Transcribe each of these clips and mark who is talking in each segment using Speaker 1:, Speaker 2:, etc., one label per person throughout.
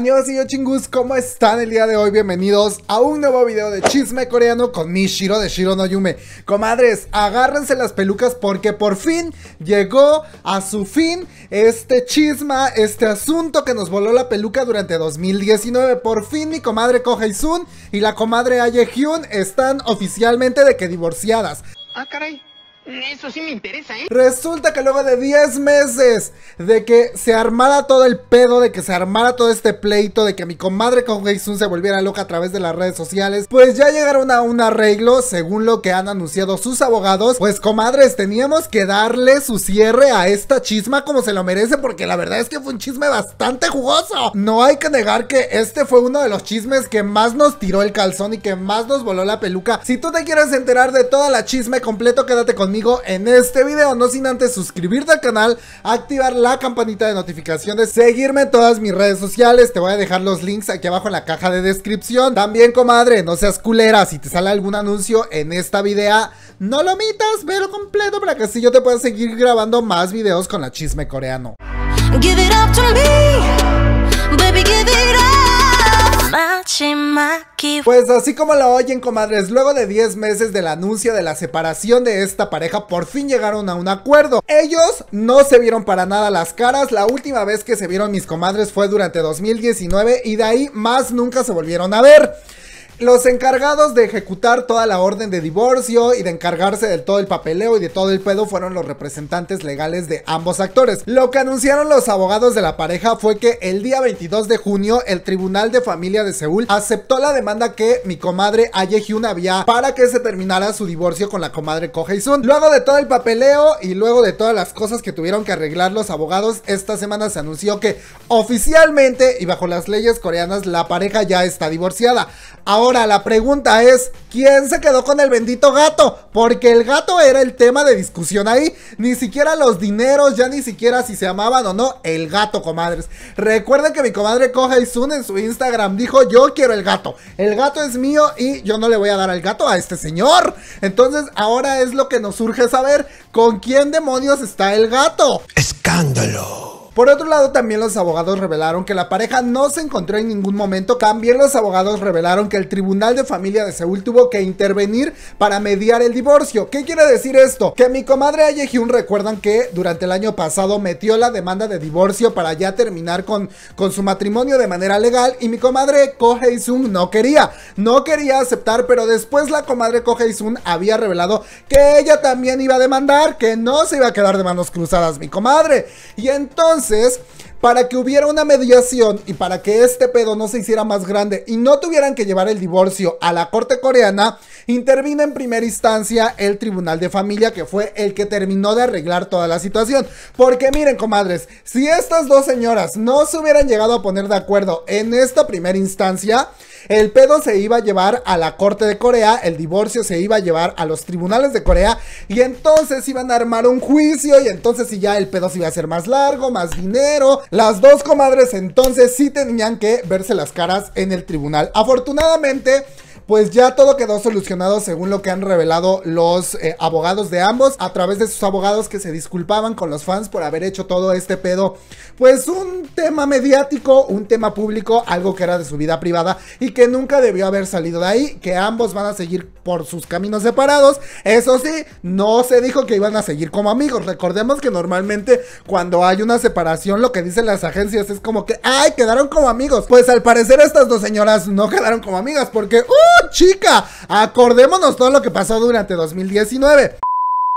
Speaker 1: yo chingus, ¿cómo están el día de hoy? Bienvenidos a un nuevo video de chisme coreano con mi Shiro de Shiro no Yume. Comadres, agárrense las pelucas porque por fin llegó a su fin este chisma, este asunto que nos voló la peluca durante 2019. Por fin mi comadre Ko Sun y la comadre Aye Hyun están oficialmente de que divorciadas. Ah, caray. Eso sí me interesa, ¿eh? Resulta que luego de 10 meses de que se armara todo el pedo, de que se armara todo este pleito, de que mi comadre con Jason se volviera loca a través de las redes sociales, pues ya llegaron a un arreglo según lo que han anunciado sus abogados. Pues comadres, teníamos que darle su cierre a esta chisma como se lo merece, porque la verdad es que fue un chisme bastante jugoso. No hay que negar que este fue uno de los chismes que más nos tiró el calzón y que más nos voló la peluca. Si tú te quieres enterar de toda la chisme completo, quédate con Amigo, en este video. No sin antes suscribirte al canal, activar la campanita de notificaciones, seguirme en todas mis redes sociales. Te voy a dejar los links aquí abajo en la caja de descripción. También, comadre, no seas culera. Si te sale algún anuncio en esta video, no lo omitas, pero completo para que así yo te pueda seguir grabando más videos con la chisme coreano. Pues así como lo oyen, comadres, luego de 10 meses del anuncio de la separación de esta pareja, por fin llegaron a un acuerdo. Ellos no se vieron para nada las caras, la última vez que se vieron mis comadres fue durante 2019 y de ahí más nunca se volvieron a ver los encargados de ejecutar toda la orden de divorcio y de encargarse de todo el papeleo y de todo el pedo fueron los representantes legales de ambos actores. Lo que anunciaron los abogados de la pareja fue que el día 22 de junio el Tribunal de Familia de Seúl aceptó la demanda que mi comadre Aye Hyun había para que se terminara su divorcio con la comadre Ko Sun. Luego de todo el papeleo y luego de todas las cosas que tuvieron que arreglar los abogados, esta semana se anunció que oficialmente y bajo las leyes coreanas la pareja ya está divorciada. Ahora Ahora la pregunta es, ¿quién se quedó con el bendito gato? Porque el gato era el tema de discusión ahí. Ni siquiera los dineros, ya ni siquiera si se amaban o no, el gato, comadres. Recuerden que mi comadre Kohei Sun en su Instagram dijo, yo quiero el gato. El gato es mío y yo no le voy a dar al gato a este señor. Entonces ahora es lo que nos surge saber, ¿con quién demonios está el gato? Escándalo. Por otro lado, también los abogados revelaron que la pareja no se encontró en ningún momento. También los abogados revelaron que el Tribunal de Familia de Seúl tuvo que intervenir para mediar el divorcio. ¿Qué quiere decir esto? Que mi comadre Aye Hyun recuerdan que durante el año pasado metió la demanda de divorcio para ya terminar con, con su matrimonio de manera legal y mi comadre Ko Sung no quería, no quería aceptar, pero después la comadre Ko Sung había revelado que ella también iba a demandar, que no se iba a quedar de manos cruzadas mi comadre. Y entonces entonces, para que hubiera una mediación y para que este pedo no se hiciera más grande y no tuvieran que llevar el divorcio a la corte coreana, intervino en primera instancia el tribunal de familia que fue el que terminó de arreglar toda la situación. Porque miren, comadres, si estas dos señoras no se hubieran llegado a poner de acuerdo en esta primera instancia, el pedo se iba a llevar a la corte de Corea, el divorcio se iba a llevar a los tribunales de Corea y entonces iban a armar un juicio y entonces si ya el pedo se iba a hacer más largo, más dinero. Las dos comadres entonces sí tenían que verse las caras en el tribunal. Afortunadamente pues ya todo quedó solucionado según lo que han revelado los eh, abogados de ambos a través de sus abogados que se disculpaban con los fans por haber hecho todo este pedo, pues un tema mediático, un tema público, algo que era de su vida privada y que nunca debió haber salido de ahí, que ambos van a seguir por sus caminos separados. Eso sí, no se dijo que iban a seguir como amigos. Recordemos que normalmente cuando hay una separación lo que dicen las agencias es como que, ay, quedaron como amigos. Pues al parecer estas dos señoras no quedaron como amigas porque... ¡Uh! chica! Acordémonos todo lo que pasó durante 2019.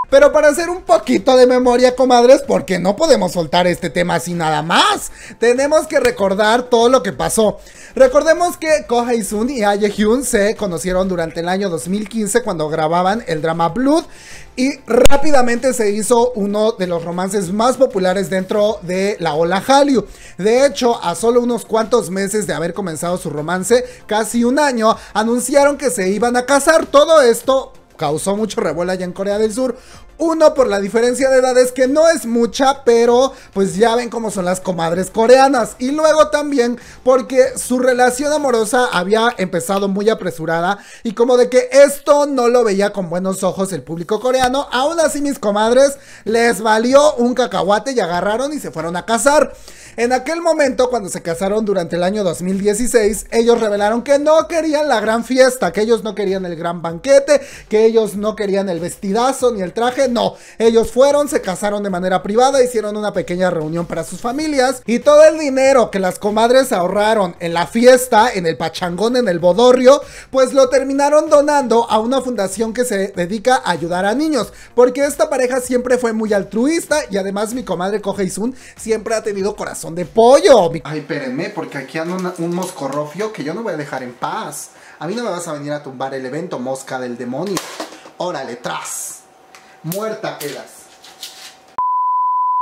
Speaker 1: Pero para hacer un poquito de memoria, comadres, porque no podemos soltar este tema así nada más. Tenemos que recordar todo lo que pasó. Recordemos que Ko Sun y Aye Hyun se conocieron durante el año 2015 cuando grababan el drama Blood y rápidamente se hizo uno de los romances más populares dentro de la ola Hallyu. De hecho, a solo unos cuantos meses de haber comenzado su romance, casi un año, anunciaron que se iban a casar. Todo esto causó mucho revuelo allá en Corea del Sur. Uno, por la diferencia de edades que no es mucha, pero pues ya ven cómo son las comadres coreanas. Y luego también porque su relación amorosa había empezado muy apresurada y como de que esto no lo veía con buenos ojos el público coreano, aún así mis comadres les valió un cacahuate y agarraron y se fueron a casar. En aquel momento, cuando se casaron durante el año 2016, ellos revelaron que no querían la gran fiesta, que ellos no querían el gran banquete, que ellos no querían el vestidazo ni el traje, no, ellos fueron, se casaron de manera privada, hicieron una pequeña reunión para sus familias y todo el dinero que las comadres ahorraron en la fiesta, en el pachangón, en el bodorrio, pues lo terminaron donando a una fundación que se dedica a ayudar a niños, porque esta pareja siempre fue muy altruista y además mi comadre Koheisun siempre ha tenido corazón de pollo. Ay, espérenme, porque aquí anda un, un moscorrofio que yo no voy a dejar en paz. A mí no me vas a venir a tumbar el evento, mosca del demonio. Órale, tras. Muerta quedas.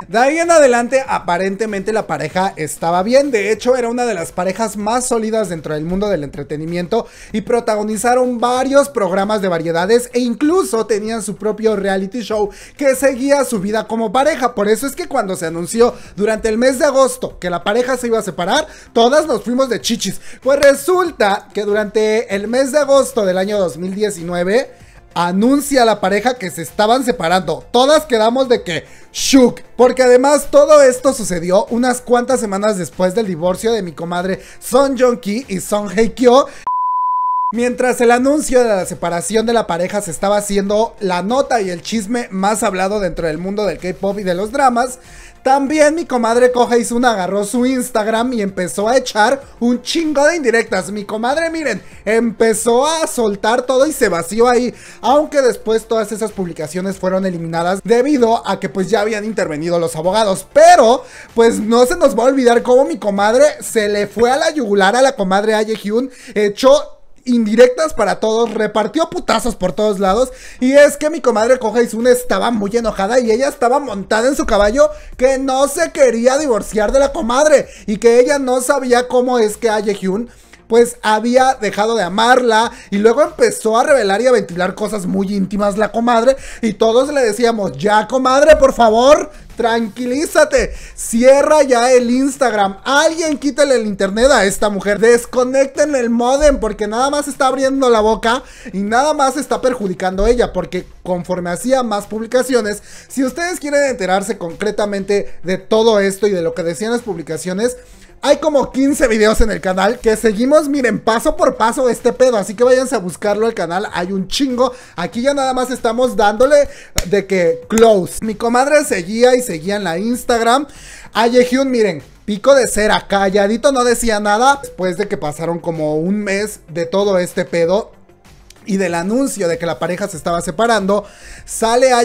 Speaker 1: De ahí en adelante, aparentemente la pareja estaba bien. De hecho, era una de las parejas más sólidas dentro del mundo del entretenimiento y protagonizaron varios programas de variedades e incluso tenían su propio reality show que seguía su vida como pareja. Por eso es que cuando se anunció durante el mes de agosto que la pareja se iba a separar, todas nos fuimos de chichis. Pues resulta que durante el mes de agosto del año 2019, anuncia a la pareja que se estaban separando. Todas quedamos de que shook. Porque además todo esto sucedió unas cuantas semanas después del divorcio de mi comadre Son Jong Ki y Son Hye Kyo. Mientras el anuncio de la separación de la pareja se estaba haciendo la nota y el chisme más hablado dentro del mundo del K-pop y de los dramas, también mi comadre cogeis una agarró su Instagram y empezó a echar un chingo de indirectas. Mi comadre, miren, empezó a soltar todo y se vació ahí. Aunque después todas esas publicaciones fueron eliminadas debido a que pues ya habían intervenido los abogados. Pero pues no se nos va a olvidar cómo mi comadre se le fue a la yugular a la comadre Aye Hyun. Echó indirectas para todos, repartió putazos por todos lados. Y es que mi comadre Koja Izune estaba muy enojada y ella estaba montada en su caballo que no se quería divorciar de la comadre y que ella no sabía cómo es que Aye Hyun pues había dejado de amarla y luego empezó a revelar y a ventilar cosas muy íntimas la comadre y todos le decíamos, ya comadre, por favor, Tranquilízate, cierra ya el Instagram. Alguien quítale el internet a esta mujer. Desconecten el modem porque nada más está abriendo la boca y nada más está perjudicando a ella. Porque conforme hacía más publicaciones, si ustedes quieren enterarse concretamente de todo esto y de lo que decían las publicaciones, hay como 15 videos en el canal que seguimos, miren, paso por paso este pedo. Así que váyanse a buscarlo al canal, hay un chingo. Aquí ya nada más estamos dándole de que close. Mi comadre seguía y seguía en la Instagram. A Yehyun, miren, pico de cera, calladito, no decía nada. Después de que pasaron como un mes de todo este pedo y del anuncio de que la pareja se estaba separando, sale A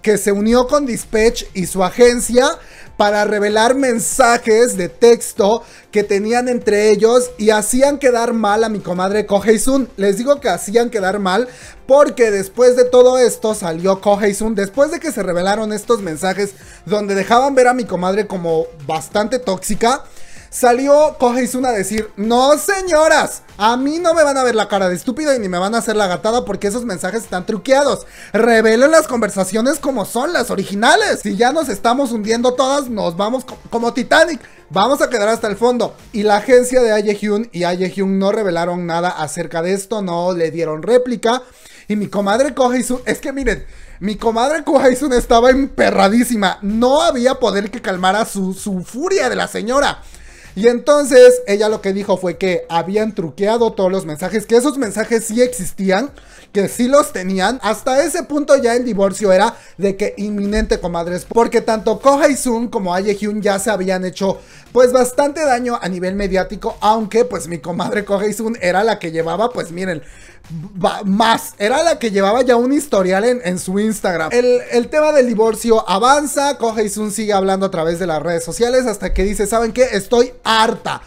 Speaker 1: que se unió con Dispatch y su agencia para revelar mensajes de texto que tenían entre ellos y hacían quedar mal a mi comadre Koheisun. Les digo que hacían quedar mal porque después de todo esto salió Koheisun, después de que se revelaron estos mensajes donde dejaban ver a mi comadre como bastante tóxica salió Sun a decir, no señoras, a mí no me van a ver la cara de estúpido y ni me van a hacer la gatada porque esos mensajes están truqueados. Revelen las conversaciones como son las originales. Si ya nos estamos hundiendo todas, nos vamos como Titanic. Vamos a quedar hasta el fondo. Y la agencia de Aye Hyun y Aye Hyun no revelaron nada acerca de esto, no le dieron réplica. Y mi comadre Sun es que miren, mi comadre Koheisun estaba emperradísima. No había poder que calmara su, su furia de la señora. Y entonces ella lo que dijo fue que habían truqueado todos los mensajes, que esos mensajes sí existían, que sí los tenían. Hasta ese punto ya el divorcio era de que inminente, comadres, porque tanto Ko Sun como Aye Hyun ya se habían hecho pues bastante daño a nivel mediático, aunque pues mi comadre Ko Sun era la que llevaba, pues miren, más. Era la que llevaba ya un historial en, su Instagram. El, el, tema del divorcio avanza. y Sun sigue hablando a través de las redes sociales hasta que dice, ¿saben qué? Estoy harta.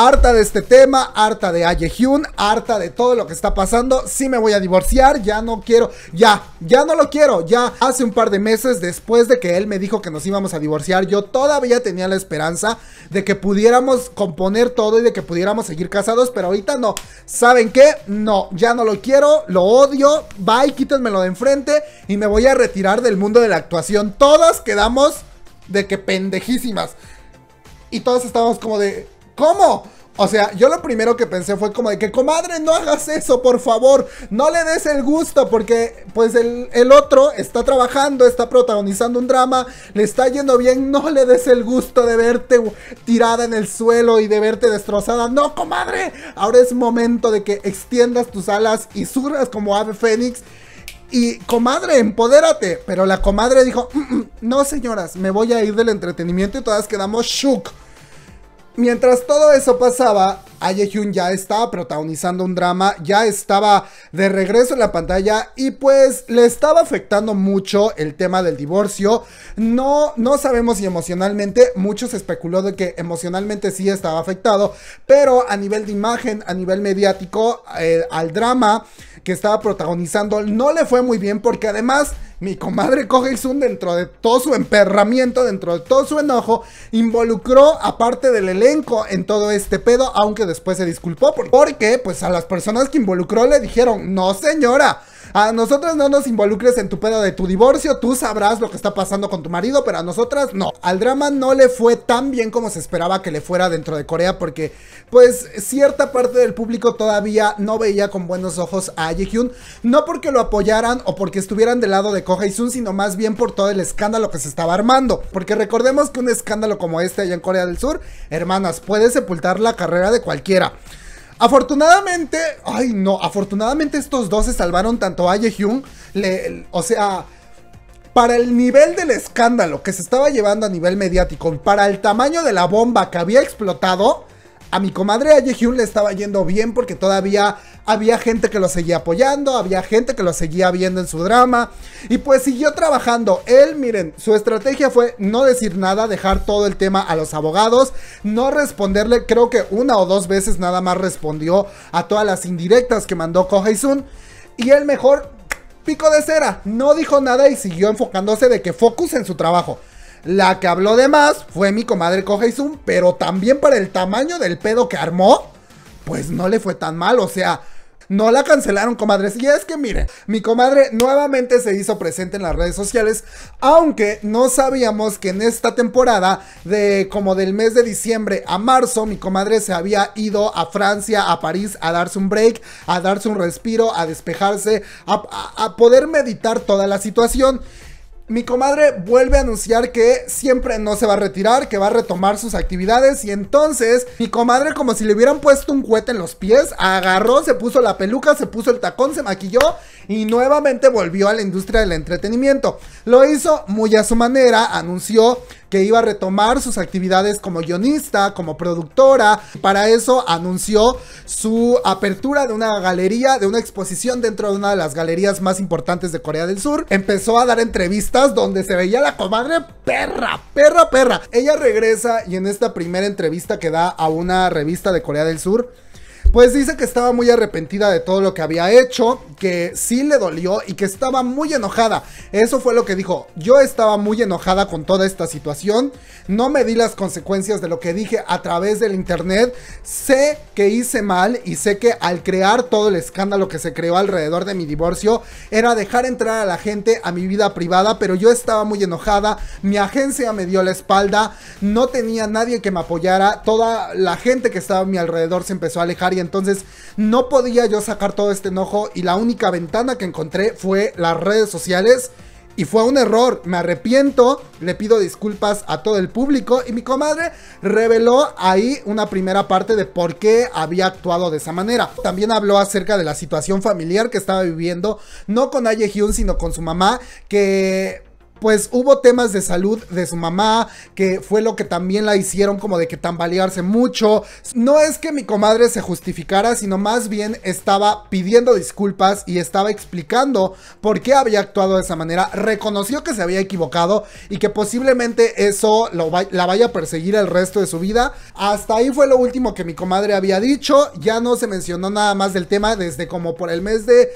Speaker 1: Harta de este tema, harta de Aye harta de todo lo que está pasando. Sí me voy a divorciar, ya no quiero, ya, ya no lo quiero. Ya hace un par de meses después de que él me dijo que nos íbamos a divorciar, yo todavía tenía la esperanza de que pudiéramos componer todo y de que pudiéramos seguir casados, pero ahorita no. ¿Saben qué? No, ya no lo quiero, lo odio, bye, quítenmelo de enfrente y me voy a retirar del mundo de la actuación. Todas quedamos de que pendejísimas. Y todos estábamos como de, ¿Cómo? O sea, yo lo primero que pensé fue como de que, comadre, no hagas eso, por favor. No le des el gusto porque, pues, el, otro está trabajando, está protagonizando un drama, le está yendo bien. No le des el gusto de verte tirada en el suelo y de verte destrozada. No, comadre. Ahora es momento de que extiendas tus alas y surras como ave fénix. Y comadre, empodérate. Pero la comadre dijo, mm, mm, no señoras, me voy a ir del entretenimiento y todas quedamos shook. Mientras todo eso pasaba, Aye Hyun ya estaba protagonizando un drama, ya estaba de regreso en la pantalla y pues le estaba afectando mucho el tema del divorcio. No, no sabemos si emocionalmente, muchos especuló de que emocionalmente sí estaba afectado, pero a nivel de imagen, a nivel mediático, eh, al drama que estaba protagonizando no le fue muy bien porque además mi comadre zoom dentro de todo su emperramiento, dentro de todo su enojo, involucró a parte del elenco en todo este pedo, aunque después se disculpó. Porque, pues, a las personas que involucró le dijeron, no señora, a nosotras no nos involucres en tu pedo de tu divorcio, tú sabrás lo que está pasando con tu marido, pero a nosotras no. Al drama no le fue tan bien como se esperaba que le fuera dentro de Corea porque pues cierta parte del público todavía no veía con buenos ojos a Ye-hyun, no porque lo apoyaran o porque estuvieran del lado de Ko y sun sino más bien por todo el escándalo que se estaba armando, porque recordemos que un escándalo como este allá en Corea del Sur, hermanas, puede sepultar la carrera de cualquiera. Afortunadamente, ay no, afortunadamente estos dos se salvaron tanto a Hyun, o sea, para el nivel del escándalo que se estaba llevando a nivel mediático, para el tamaño de la bomba que había explotado, a mi comadre a le estaba yendo bien porque todavía había gente que lo seguía apoyando, había gente que lo seguía viendo en su drama y pues siguió trabajando. Él, miren, su estrategia fue no decir nada, dejar todo el tema a los abogados, no responderle, creo que una o dos veces nada más respondió a todas las indirectas que mandó Ko Sun y él mejor pico de cera, no dijo nada y siguió enfocándose de que focus en su trabajo. La que habló de más fue mi comadre Zoom, pero también para el tamaño del pedo que armó, pues no le fue tan mal, o sea, no la cancelaron, comadres. Y es que miren, mi comadre nuevamente se hizo presente en las redes sociales, aunque no sabíamos que en esta temporada de como del mes de diciembre a marzo, mi comadre se había ido a Francia, a París, a darse un break, a darse un respiro, a despejarse, a poder meditar toda la situación. Mi comadre vuelve a anunciar que siempre no se va a retirar, que va a retomar sus actividades y entonces mi comadre como si le hubieran puesto un cuete en los pies, agarró, se puso la peluca, se puso el tacón, se maquilló y nuevamente volvió a la industria del entretenimiento. Lo hizo muy a su manera, anunció que iba a retomar sus actividades como guionista, como productora. Para eso anunció su apertura de una galería, de una exposición dentro de una de las galerías más importantes de Corea del Sur. Empezó a dar entrevistas donde se veía la comadre perra, perra, perra. Ella regresa y en esta primera entrevista que da a una revista de Corea del Sur, pues dice que estaba muy arrepentida de todo lo que había hecho, que sí le dolió y que estaba muy enojada. Eso fue lo que dijo. Yo estaba muy enojada con toda esta situación. No me di las consecuencias de lo que dije a través del internet. Sé que hice mal y sé que al crear todo el escándalo que se creó alrededor de mi divorcio era dejar entrar a la gente a mi vida privada, pero yo estaba muy enojada. Mi agencia me dio la espalda. No tenía nadie que me apoyara. Toda la gente que estaba a mi alrededor se empezó a alejar entonces no podía yo sacar todo este enojo y la única ventana que encontré fue las redes sociales. Y fue un error, me arrepiento, le pido disculpas a todo el público y mi comadre reveló ahí una primera parte de por qué había actuado de esa manera. También habló acerca de la situación familiar que estaba viviendo, no con Aye Hyun, sino con su mamá, que pues hubo temas de salud de su mamá, que fue lo que también la hicieron como de que tambalearse mucho. No es que mi comadre se justificara, sino más bien estaba pidiendo disculpas y estaba explicando por qué había actuado de esa manera. Reconoció que se había equivocado y que posiblemente eso la vaya a perseguir el resto de su vida. Hasta ahí fue lo último que mi comadre había dicho. Ya no se mencionó nada más del tema desde como por el mes de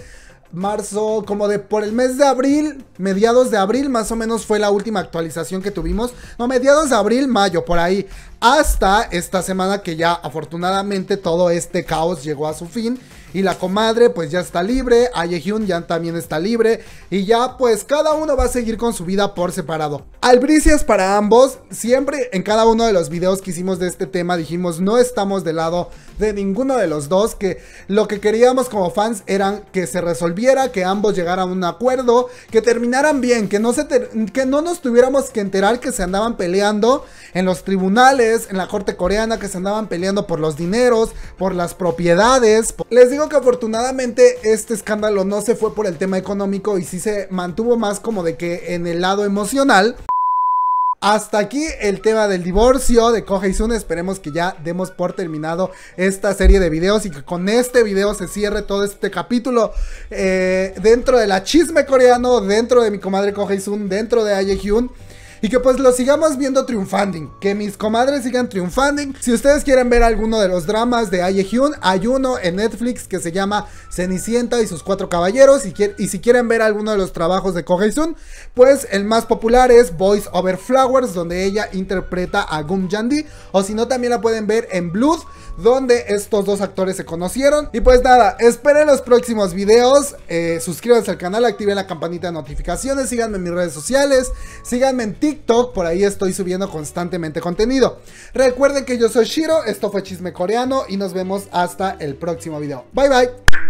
Speaker 1: marzo, como de por el mes de abril, mediados de abril, más o menos fue la última actualización que tuvimos. No, mediados de abril, mayo, por ahí. Hasta esta semana que ya afortunadamente todo este caos llegó a su fin. Y la comadre pues ya está libre. Hyun ya también está libre. Y ya pues cada uno va a seguir con su vida por separado. Albricias para ambos. Siempre en cada uno de los videos que hicimos de este tema dijimos no estamos del lado de ninguno de los dos. Que lo que queríamos como fans eran que se resolviera, que ambos llegaran a un acuerdo, que terminaran bien, que no, se que no nos tuviéramos que enterar que se andaban peleando en los tribunales, en la corte coreana, que se andaban peleando por los dineros, por las propiedades. Les digo que afortunadamente este escándalo no se fue por el tema económico y sí se mantuvo más como de que en el lado emocional. Hasta aquí el tema del divorcio de Koja Sun. Esperemos que ya demos por terminado esta serie de videos y que con este video se cierre todo este capítulo eh, dentro de la chisme coreano, dentro de mi comadre Koja Sun, dentro de Aye Hyun y que pues lo sigamos viendo triunfando, que mis comadres sigan triunfando. Si ustedes quieren ver alguno de los dramas de Aye Hyun, hay uno en Netflix que se llama Cenicienta y sus cuatro caballeros y, si quieren ver alguno de los trabajos de Ko Sun, pues el más popular es Voice Over Flowers, donde ella interpreta a Gum Jandi, o si no también la pueden ver en Blues donde estos dos actores se conocieron. Y pues nada, esperen los próximos videos, eh, suscríbanse al canal, activen la campanita de notificaciones, síganme en mis redes sociales, síganme en TikTok TikTok, por ahí estoy subiendo constantemente contenido. Recuerden que yo soy Shiro, esto fue Chisme Coreano y nos vemos hasta el próximo video. Bye bye.